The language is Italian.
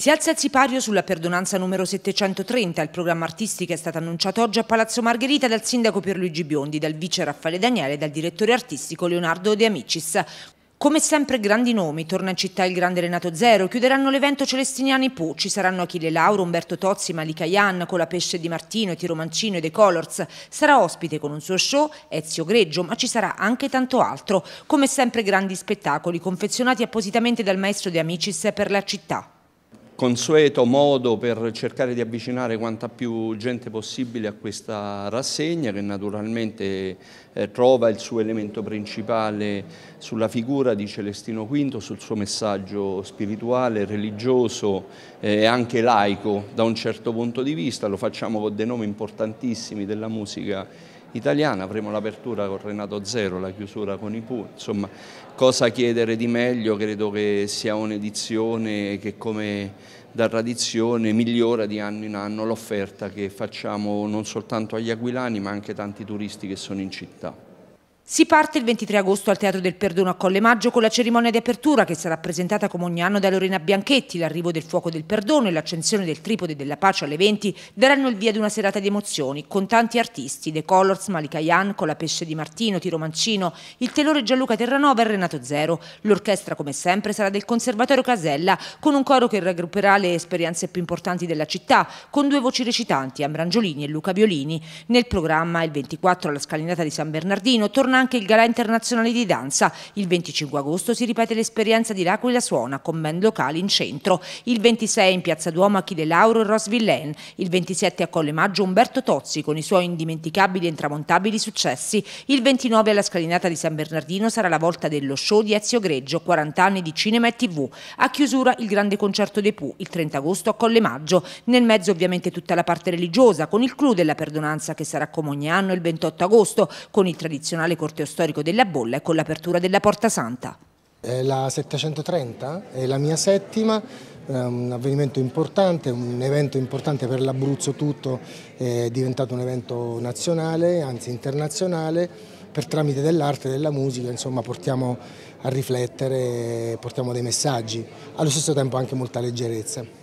Si alza il sipario sulla perdonanza numero 730. Il programma artistico è stato annunciato oggi a Palazzo Margherita dal sindaco Pierluigi Biondi, dal vice Raffaele Daniele e dal direttore artistico Leonardo De Amicis. Come sempre grandi nomi, torna in città il grande Renato Zero, chiuderanno l'evento Celestiniani Po, ci saranno Achille Lauro, Umberto Tozzi, Malika Ian, pesce Di Martino, Tiro Mancino e The Colors. Sarà ospite con un suo show Ezio Greggio, ma ci sarà anche tanto altro. Come sempre grandi spettacoli, confezionati appositamente dal maestro De Amicis per la città consueto modo per cercare di avvicinare quanta più gente possibile a questa rassegna che naturalmente eh, trova il suo elemento principale sulla figura di Celestino V, sul suo messaggio spirituale, religioso eh, e eh, anche laico da un certo punto di vista, lo facciamo con dei nomi importantissimi della musica italiana, avremo l'apertura con Renato Zero, la chiusura con i Pooh, insomma cosa chiedere di meglio, credo che sia un'edizione che come da tradizione migliora di anno in anno l'offerta che facciamo non soltanto agli aquilani ma anche tanti turisti che sono in città. Si parte il 23 agosto al Teatro del Perdono a Colle Maggio con la cerimonia di apertura che sarà presentata come ogni anno da Lorena Bianchetti. L'arrivo del fuoco del perdono e l'accensione del tripode della pace alle 20 daranno il via ad una serata di emozioni con tanti artisti, The Colors, Malika Yan, con la Pesce di Martino, Tiro Mancino, il tenore Gianluca Terranova e Renato Zero. L'orchestra come sempre sarà del Conservatorio Casella con un coro che raggrupperà le esperienze più importanti della città con due voci recitanti, Ambrangiolini e Luca Violini. Nel programma il 24 alla scalinata di San Bernardino torna anche il Gala Internazionale di Danza. Il 25 agosto si ripete l'esperienza di L'Aquila Suona con band locali in centro. Il 26 in Piazza Duomo a Achille Lauro e Rose Rosvillain. Il 27 a Colle Maggio Umberto Tozzi con i suoi indimenticabili e intramontabili successi. Il 29 alla scalinata di San Bernardino sarà la volta dello show di Ezio Greggio, 40 anni di cinema e tv. A chiusura il grande concerto dei Pooh, il 30 agosto a Colle Maggio. Nel mezzo ovviamente tutta la parte religiosa, con il clou della perdonanza che sarà come ogni anno il 28 agosto, con il tradizionale corso corteo storico della Bolla e con l'apertura della Porta Santa. È la 730 è la mia settima, un avvenimento importante, un evento importante per l'Abruzzo tutto, è diventato un evento nazionale, anzi internazionale, per tramite dell'arte e della musica insomma, portiamo a riflettere, portiamo dei messaggi, allo stesso tempo anche molta leggerezza.